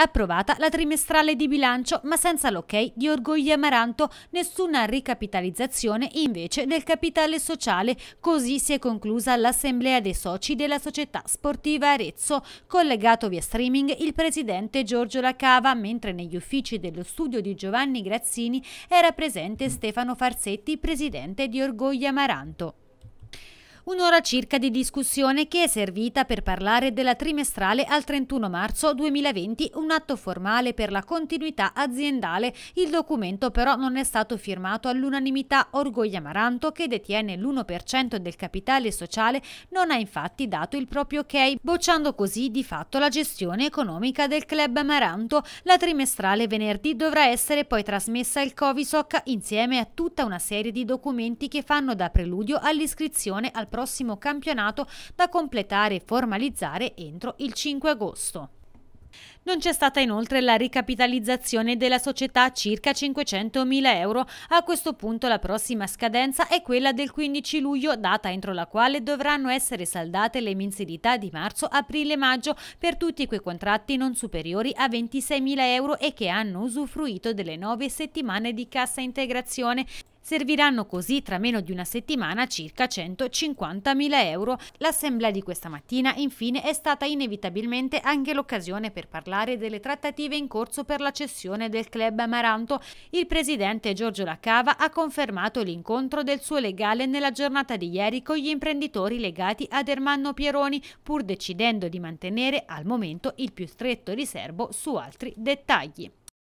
Approvata la trimestrale di bilancio, ma senza l'ok di Orgogli Amaranto, nessuna ricapitalizzazione invece del capitale sociale. Così si è conclusa l'assemblea dei soci della società sportiva Arezzo. Collegato via streaming il presidente Giorgio Lacava, mentre negli uffici dello studio di Giovanni Grazzini era presente Stefano Farsetti, presidente di Orgogli Amaranto. Un'ora circa di discussione che è servita per parlare della trimestrale al 31 marzo 2020, un atto formale per la continuità aziendale. Il documento però non è stato firmato all'unanimità. Orgoglio Amaranto, che detiene l'1% del capitale sociale, non ha infatti dato il proprio ok, bocciando così di fatto la gestione economica del club Amaranto. La trimestrale venerdì dovrà essere poi trasmessa al Covisoc insieme a tutta una serie di documenti che fanno da preludio all'iscrizione al progetto prossimo campionato da completare e formalizzare entro il 5 agosto. Non c'è stata inoltre la ricapitalizzazione della società circa 500.000 euro. A questo punto la prossima scadenza è quella del 15 luglio, data entro la quale dovranno essere saldate le mensilità di marzo, aprile e maggio per tutti quei contratti non superiori a 26.000 euro e che hanno usufruito delle nove settimane di cassa integrazione. Serviranno così tra meno di una settimana circa 150.000 euro. L'assemblea di questa mattina infine è stata inevitabilmente anche l'occasione per parlare delle trattative in corso per la cessione del club Amaranto. Il presidente Giorgio Laccava ha confermato l'incontro del suo legale nella giornata di ieri con gli imprenditori legati ad Ermanno Pieroni, pur decidendo di mantenere al momento il più stretto riservo su altri dettagli.